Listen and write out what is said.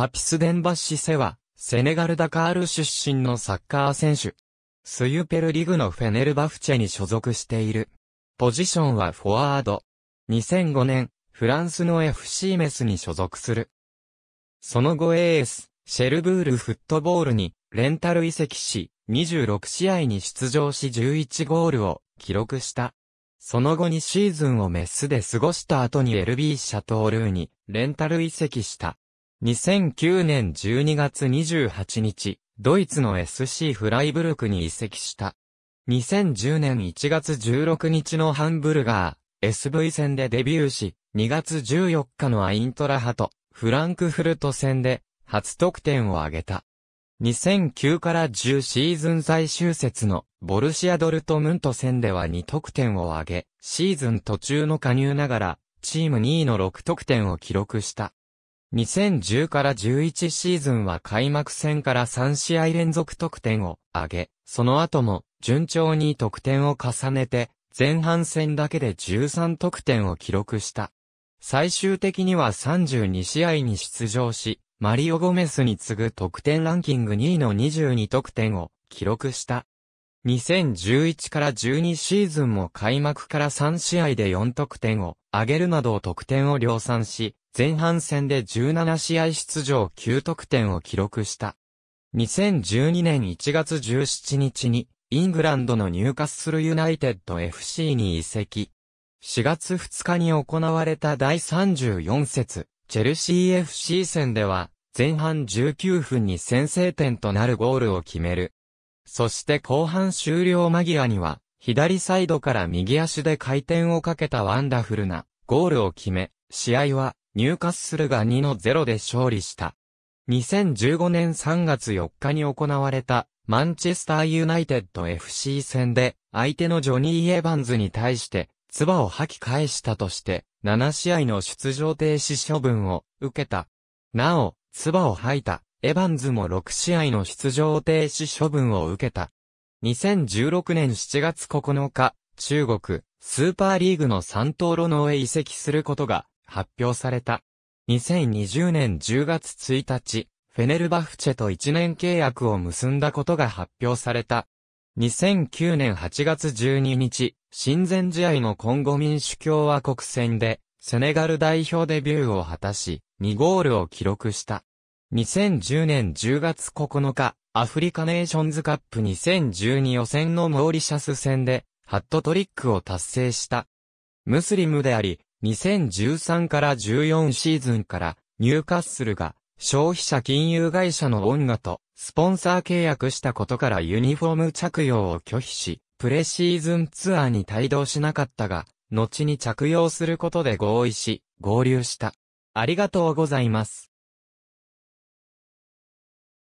ハピスデンバッシセは、セネガルダカール出身のサッカー選手。スユペルリグのフェネルバフチェに所属している。ポジションはフォワード。2005年、フランスの FC メスに所属する。その後 AS、シェルブールフットボールに、レンタル移籍し、26試合に出場し11ゴールを記録した。その後にシーズンをメスで過ごした後に LB シャトールーにレンタル移籍した。2009年12月28日、ドイツの SC フライブルクに移籍した。2010年1月16日のハンブルガー、SV 戦でデビューし、2月14日のアイントラハト、フランクフルト戦で、初得点を挙げた。2009から10シーズン最終節のボルシアドルトムント戦では2得点を挙げ、シーズン途中の加入ながら、チーム2位の6得点を記録した。2010から11シーズンは開幕戦から3試合連続得点を上げ、その後も順調に得点を重ねて、前半戦だけで13得点を記録した。最終的には32試合に出場し、マリオ・ゴメスに次ぐ得点ランキング2位の22得点を記録した。2011から12シーズンも開幕から3試合で4得点を上げるなど得点を量産し、前半戦で17試合出場9得点を記録した。2012年1月17日に、イングランドのニューカッスルユナイテッド FC に移籍。4月2日に行われた第34節、チェルシー FC 戦では、前半19分に先制点となるゴールを決める。そして後半終了間際には、左サイドから右足で回転をかけたワンダフルなゴールを決め、試合は入荷するが2の0で勝利した。2015年3月4日に行われたマンチェスターユナイテッド FC 戦で相手のジョニー・エヴァンズに対して唾を吐き返したとして7試合の出場停止処分を受けた。なお、唾を吐いたエヴァンズも6試合の出場停止処分を受けた。2016年7月9日、中国、スーパーリーグの3島路のへ移籍することが発表された。2020年10月1日、フェネルバフチェと1年契約を結んだことが発表された。2009年8月12日、親善試合のコンゴ民主共和国戦で、セネガル代表デビューを果たし、2ゴールを記録した。2010年10月9日、アフリカネーションズカップ2012予選のモーリシャス戦で、ハットトリックを達成した。ムスリムであり、2013から14シーズンから、ニューカッスルが、消費者金融会社のオンと、スポンサー契約したことからユニフォーム着用を拒否し、プレシーズンツアーに帯同しなかったが、後に着用することで合意し、合流した。ありがとうございます。